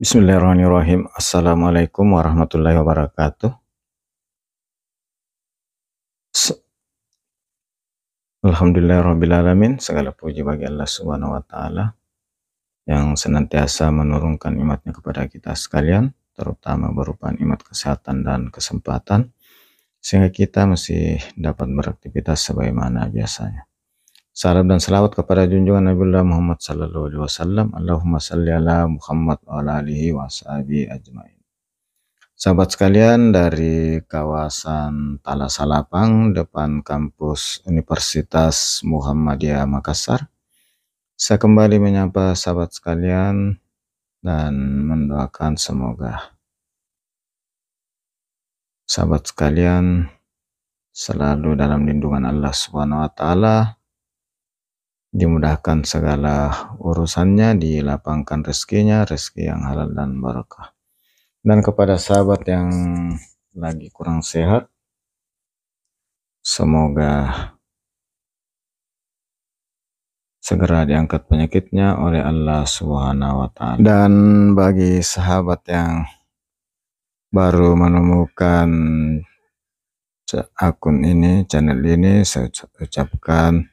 Bismillahirrahmanirrahim. Assalamualaikum warahmatullahi wabarakatuh. Alhamdulillahirrahmanirrahim. Segala puji bagi Allah subhanahu wa ta'ala yang senantiasa menurunkan imatnya kepada kita sekalian, terutama berupa imat kesehatan dan kesempatan, sehingga kita masih dapat beraktivitas sebagaimana biasanya. Salam dan selawat kepada junjungan Nabi Muhammad Sallallahu Alaihi Wasallam. Allahumma salli ala Muhammad wa ala alihi wa ajma'in. Sahabat sekalian dari kawasan Talasalapang depan kampus Universitas Muhammadiyah Makassar. Saya kembali menyapa sahabat sekalian dan mendoakan semoga sahabat sekalian selalu dalam lindungan Allah Subhanahu wa taala dimudahkan segala urusannya, dilapangkan rezekinya, rezeki yang halal dan barakah. Dan kepada sahabat yang lagi kurang sehat, semoga segera diangkat penyakitnya oleh Allah Subhanahu wa taala. Dan bagi sahabat yang baru menemukan akun ini, channel ini, saya ucapkan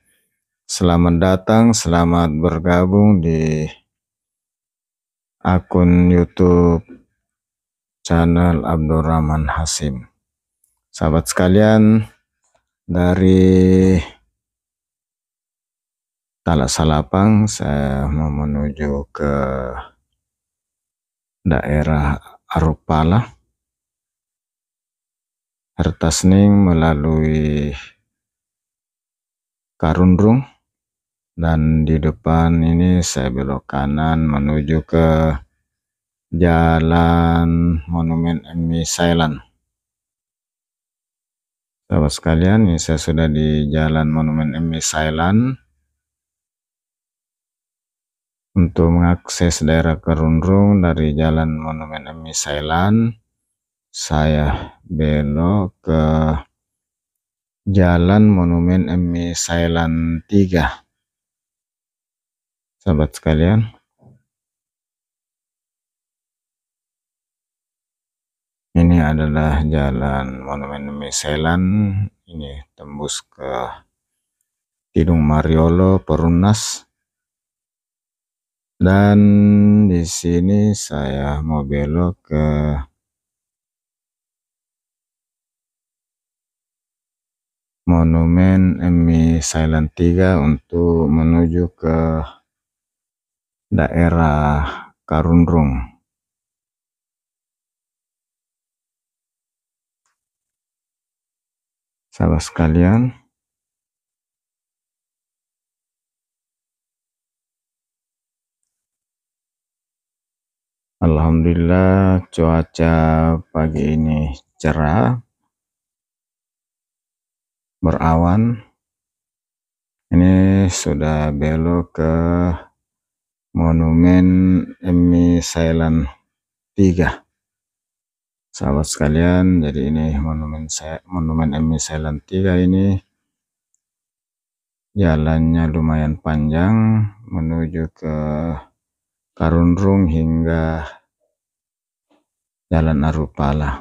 Selamat datang, selamat bergabung di akun YouTube channel Abdurrahman Hasim. Sahabat sekalian, dari Talak Salapang saya mau menuju ke daerah Arupala. Hertasning melalui Karunrung dan di depan ini saya belok kanan menuju ke Jalan Monumen Sailan. Sahabat sekalian, ini saya sudah di Jalan Monumen Sailan. Untuk mengakses daerah Kerunrung dari Jalan Monumen Sailan, saya belok ke Jalan Monumen Sailan 3 sahabat sekalian. Ini adalah jalan Monumen Meselan. Ini tembus ke Tidung Mariolo, Perunas. Dan di sini saya mau belok ke Monumen Emi Silent 3 untuk menuju ke daerah Karunrung, Sahabat sekalian, Alhamdulillah cuaca pagi ini cerah berawan ini sudah belok ke Monumen Emi Sailan 3 sahabat sekalian jadi ini monumen saya monumen Emi Sailan 3 ini jalannya lumayan panjang menuju ke Karunrung hingga Jalan Arupala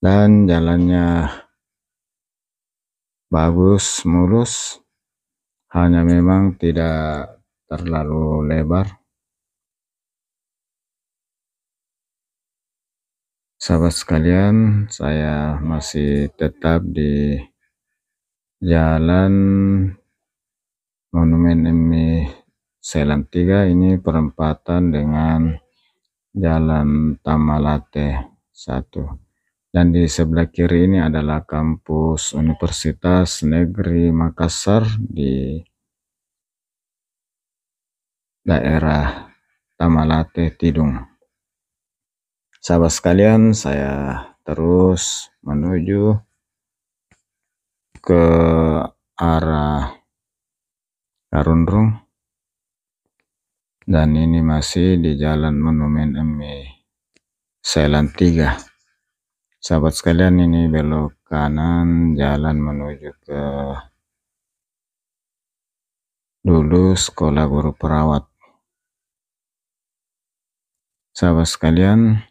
dan jalannya bagus mulus hanya memang tidak terlalu lebar sahabat sekalian saya masih tetap di jalan monumen ini selam 3 ini perempatan dengan jalan Tamalate 1 dan di sebelah kiri ini adalah kampus Universitas Negeri Makassar di daerah Tamalate Tidung. Sahabat sekalian, saya terus menuju ke arah Karunrung dan ini masih di jalan Monumen Emi, Selan 3 sahabat sekalian ini belok kanan jalan menuju ke dulu sekolah guru perawat Sahabat sekalian,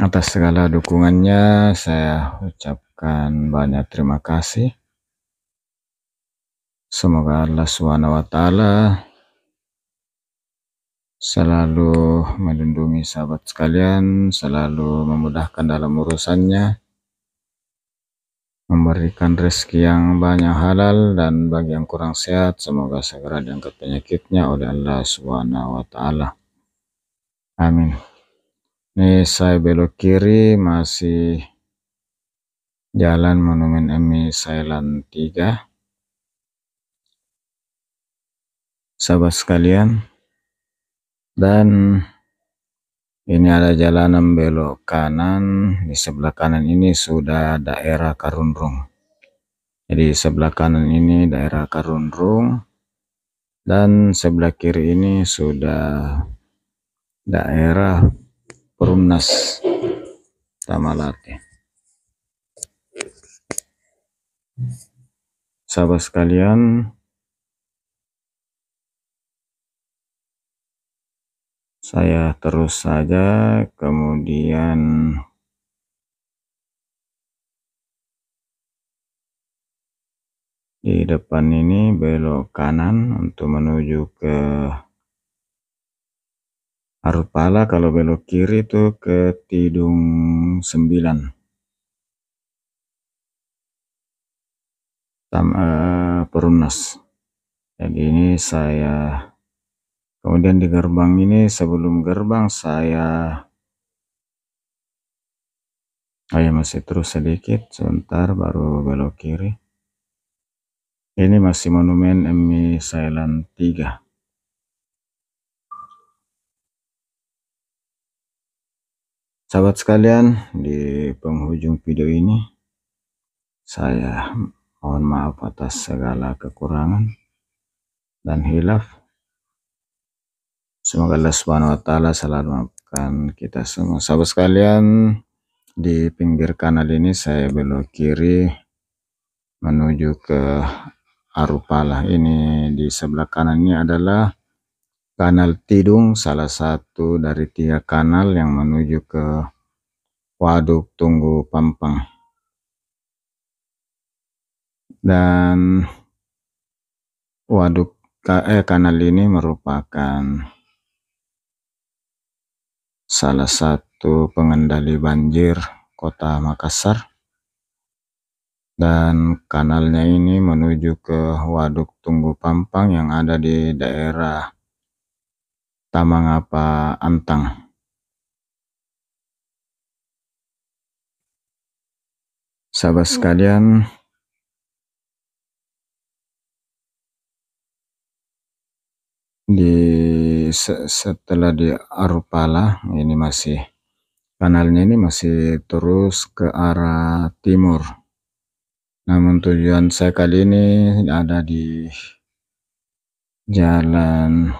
atas segala dukungannya saya ucapkan banyak terima kasih. Semoga Allah Subhanahu wa taala selalu melindungi sahabat sekalian, selalu memudahkan dalam urusannya memberikan rezeki yang banyak halal dan bagi yang kurang sehat semoga segera diangkat penyakitnya oleh Allah Subhanahu wa taala. Amin. Ini saya belok kiri masih jalan Monumen Emi Thailand 3. Sahabat sekalian dan ini ada jalanan belok kanan. Di sebelah kanan ini sudah daerah Karunrung. Jadi sebelah kanan ini daerah Karunrung Dan sebelah kiri ini sudah daerah Perumnas Tamalate. Sahabat sekalian, saya terus saja kemudian di depan ini belok kanan untuk menuju ke Arupala. kalau belok kiri itu ke Tidung 9 Tam, uh, Perumnas jadi ini saya kemudian di gerbang ini sebelum gerbang saya oh ya, masih terus sedikit sebentar baru belok kiri ini masih monumen Emmy Silent 3 Sahabat sekalian, di penghujung video ini saya mohon maaf atas segala kekurangan dan hilaf. Semoga Allah Subhanahu wa taala selalu maafkan kita semua. Sahabat sekalian, di pinggir kanal ini saya belok kiri menuju ke Arupala. Ini di sebelah kanan ini adalah kanal Tidung, salah satu dari tiga kanal yang menuju ke Waduk Tunggu Pampang. Dan waduk eh kanal ini merupakan salah satu pengendali banjir kota Makassar dan kanalnya ini menuju ke Waduk Tunggu Pampang yang ada di daerah Tamangapa Antang. Sahabat hmm. sekalian, di se setelah di Arupala ini masih kanalnya ini masih terus ke arah timur. Namun tujuan saya kali ini ada di jalan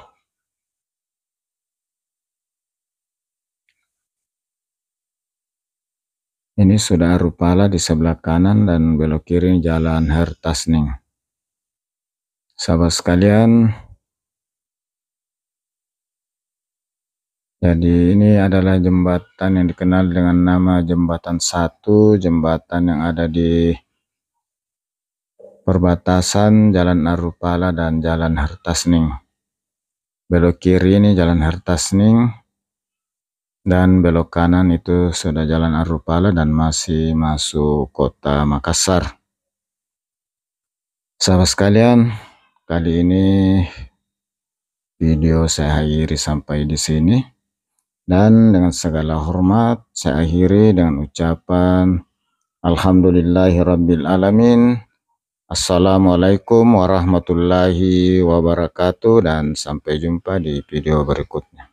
Ini sudah Arupala di sebelah kanan dan belok kiri jalan Hertasning. Sahabat sekalian, Jadi ini adalah jembatan yang dikenal dengan nama Jembatan Satu, jembatan yang ada di perbatasan Jalan Arupala dan Jalan Hartasning. Belok kiri ini Jalan Hartasning dan belok kanan itu sudah Jalan Arupala dan masih masuk kota Makassar. Sahabat sekalian, kali ini video saya akhiri sampai di sini. Dan dengan segala hormat saya akhiri dengan ucapan Alhamdulillahirrabbilalamin. Assalamualaikum warahmatullahi wabarakatuh dan sampai jumpa di video berikutnya.